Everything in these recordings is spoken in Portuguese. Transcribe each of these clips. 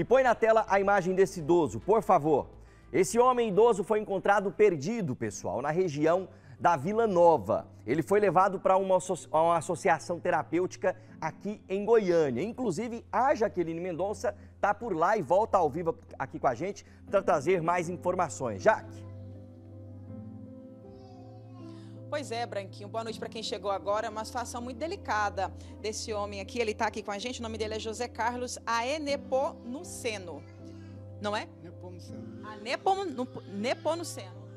E põe na tela a imagem desse idoso, por favor. Esse homem idoso foi encontrado perdido, pessoal, na região da Vila Nova. Ele foi levado para uma, uma, associação terapêutica aqui em Goiânia. Inclusive, a Jaqueline Mendonça está por lá e volta ao vivo aqui com a gente para trazer mais informações. Jaque. Pois é, Branquinho. Boa noite para quem chegou agora. É uma situação muito delicada desse homem aqui. Ele está aqui com a gente. O nome dele é José Carlos Aeneponuceno. Não é? Nepomuceno. A Nepomuceno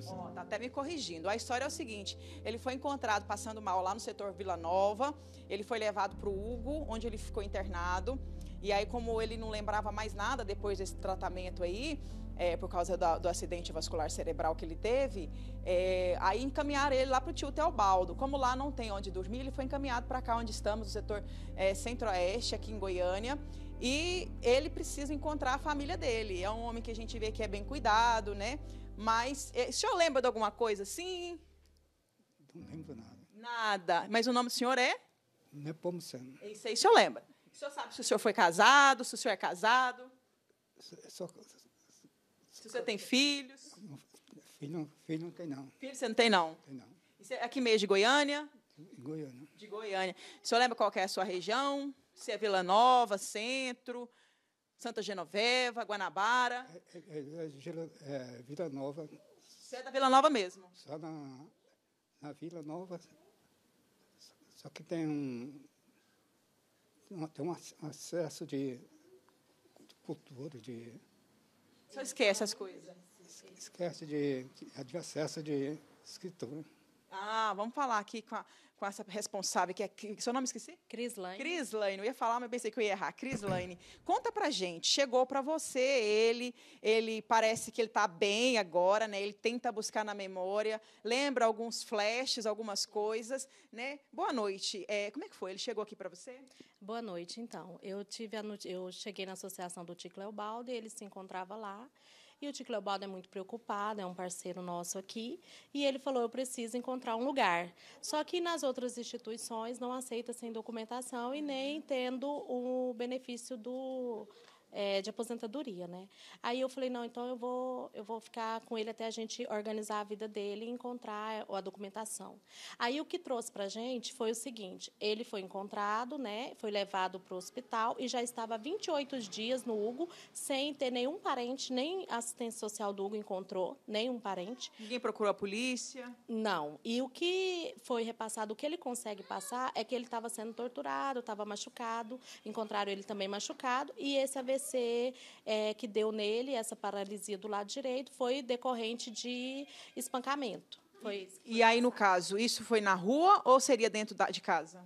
anos. oh, tá até me corrigindo. A história é o seguinte: ele foi encontrado passando mal lá no setor Vila Nova. Ele foi levado para o Hugo, onde ele ficou internado. E aí, como ele não lembrava mais nada depois desse tratamento aí, é, por causa do acidente vascular cerebral que ele teve, é, aí encaminharam ele lá para o tio Teobaldo. Como lá não tem onde dormir, ele foi encaminhado para cá onde estamos, no setor é, centro-oeste, aqui em Goiânia. E ele precisa encontrar a família dele. É um homem que a gente vê que é bem cuidado, né? Mas é, o senhor lembra de alguma coisa assim? Não lembro nada. Nada. Mas o nome do senhor é? Nepomuceno. Isso aí o senhor lembra. O senhor sabe se o senhor foi casado, se o senhor é casado? Só, se você tem filhos? Filho, não, filho não tem, não. Filho você não tem, não? Tem, não. Você, é aqui mesmo de Goiânia? De Goiânia. De Goiânia. O senhor lembra qual é a sua região? Se é Vila Nova, Centro? Santa Genoveva, Guanabara. É, é, é, é, é, Vila Nova. Você é da Vila Nova mesmo? Só na, na Vila Nova. Só que tem um, tem um acesso de, de cultura, de. Só esquece as coisas. Esquece de, de, de acesso de escritura. Ah, vamos falar aqui com, a, com essa responsável, que é. Que, seu nome esqueci? Cris Lane. Cris Lane. Eu ia falar, mas pensei que eu ia errar. Cris Lane. Conta pra gente. Chegou para você, ele. Ele parece que ele tá bem agora, né? Ele tenta buscar na memória, lembra alguns flashes, algumas coisas, né? Boa noite. É, como é que foi? Ele chegou aqui para você? Boa noite, então. Eu tive a not... Eu cheguei na associação do Ticleubaldo e ele se encontrava lá. E o Tic é muito preocupado, é um parceiro nosso aqui, e ele falou: eu preciso encontrar um lugar. Só que nas outras instituições não aceita sem documentação e nem tendo o benefício do é, de aposentadoria, né? Aí eu falei, não, então eu vou, eu vou ficar com ele até a gente organizar a vida dele e encontrar a documentação. Aí o que trouxe para a gente foi o seguinte, ele foi encontrado, né? Foi levado para o hospital e já estava 28 dias no Hugo, sem ter nenhum parente, nem assistência social do Hugo encontrou, nenhum parente. Ninguém procurou a polícia? Não. E o que foi repassado, o que ele consegue passar, é que ele estava sendo torturado, estava machucado, encontraram ele também machucado, e esse AVC AVC é, que deu nele, essa paralisia do lado direito, foi decorrente de espancamento. Foi isso e aí, no caso, isso foi na rua ou seria dentro da, de casa?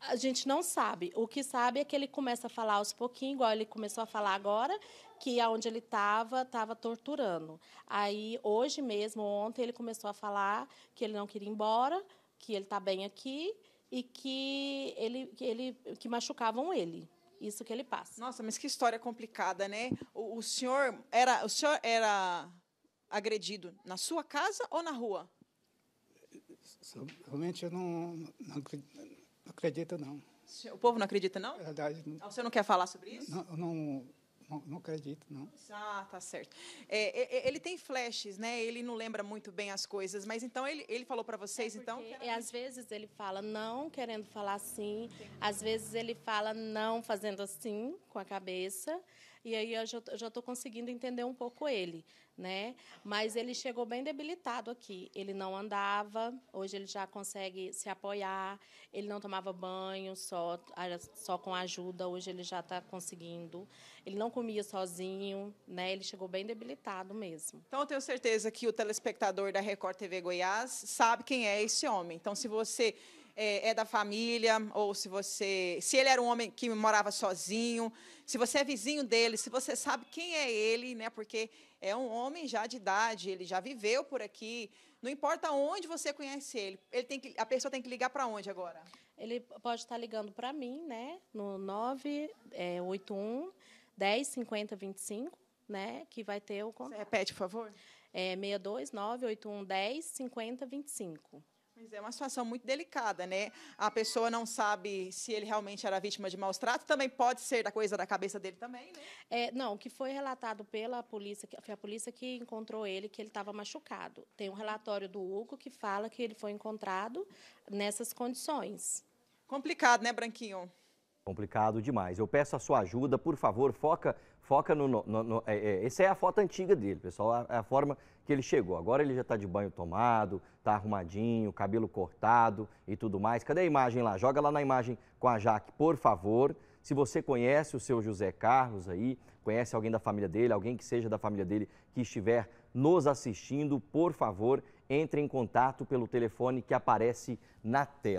A gente não sabe. O que sabe é que ele começa a falar aos pouquinhos, igual ele começou a falar agora, que aonde ele estava, estava torturando. Aí, hoje mesmo, ontem, ele começou a falar que ele não queria ir embora, que ele está bem aqui e que, ele, que, ele, que machucavam ele isso que ele passa. Nossa, mas que história complicada, né? O, o senhor era o senhor era agredido na sua casa ou na rua? Realmente eu não, não acredito não. O povo não acredita não? Na verdade. Não, então, o senhor não quer falar sobre isso? Não, não não, não acredito, não. Ah, tá certo. É, é, é, ele tem flashes, né? Ele não lembra muito bem as coisas, mas então ele, ele falou para vocês, é então. É, às vezes ele fala não querendo falar assim, às vezes ele fala não fazendo assim com a cabeça e aí eu já estou conseguindo entender um pouco ele, né? Mas ele chegou bem debilitado aqui. Ele não andava, hoje ele já consegue se apoiar. Ele não tomava banho, só só com ajuda. Hoje ele já está conseguindo. Ele não comia sozinho, né? Ele chegou bem debilitado mesmo. Então eu tenho certeza que o telespectador da Record TV Goiás sabe quem é esse homem. Então se você é, é, da família, ou se você. Se ele era um homem que morava sozinho, se você é vizinho dele, se você sabe quem é ele, né? Porque é um homem já de idade, ele já viveu por aqui. Não importa onde você conhece ele, ele tem que, a pessoa tem que ligar para onde agora? Ele pode estar ligando para mim, né? No 981 105025, é, né? Que vai ter o Você repete, por favor. É 629 81 10 50 25. Mas é uma situação muito delicada, né? A pessoa não sabe se ele realmente era vítima de maus tratos, também pode ser da coisa da cabeça dele também, né? É, não, o que foi relatado pela polícia, foi a polícia que encontrou ele, que ele estava machucado. Tem um relatório do Hugo que fala que ele foi encontrado nessas condições. Complicado, né, Branquinho? Complicado demais. Eu peço a sua ajuda, por favor, foca foca no. no, no é, é, essa é a foto antiga dele, pessoal, a, é, é a forma que ele chegou. Agora ele já está de banho tomado, está arrumadinho, cabelo cortado e tudo mais. Cadê a imagem lá? Joga lá na imagem com a Jaque, por favor. Se você conhece o seu José Carlos aí, conhece alguém da família dele, alguém que seja da família dele que estiver nos assistindo, por favor, entre em contato pelo telefone que aparece na tela.